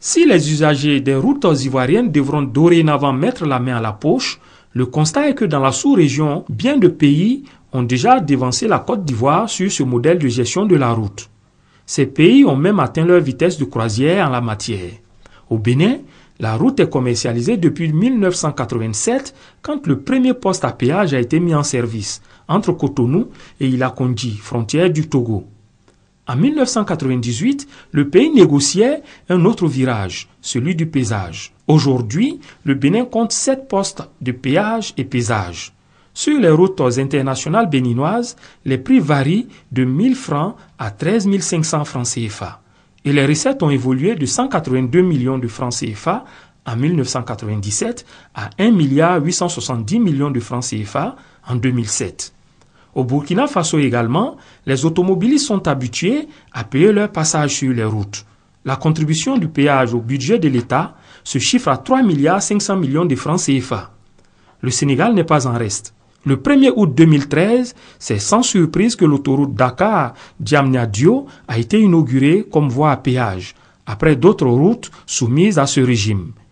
Si les usagers des routes ivoiriennes devront dorénavant mettre la main à la poche, le constat est que dans la sous-région, bien de pays ont déjà dévancé la Côte d'Ivoire sur ce modèle de gestion de la route. Ces pays ont même atteint leur vitesse de croisière en la matière. Au Bénin, la route est commercialisée depuis 1987 quand le premier poste à péage a été mis en service entre Cotonou et Ilakondji, frontière du Togo. En 1998, le pays négociait un autre virage, celui du paysage. Aujourd'hui, le Bénin compte sept postes de péage et paysage. Sur les routes internationales béninoises, les prix varient de 1000 francs à 13 500 francs CFA. Et les recettes ont évolué de 182 millions de francs CFA en 1997 à 1 870 millions de francs CFA en 2007. Au Burkina Faso également, les automobilistes sont habitués à payer leur passage sur les routes. La contribution du péage au budget de l'État se chiffre à 3,5 milliards de francs CFA. Le Sénégal n'est pas en reste. Le 1er août 2013, c'est sans surprise que l'autoroute Dakar-Diamniadio a été inaugurée comme voie à péage, après d'autres routes soumises à ce régime.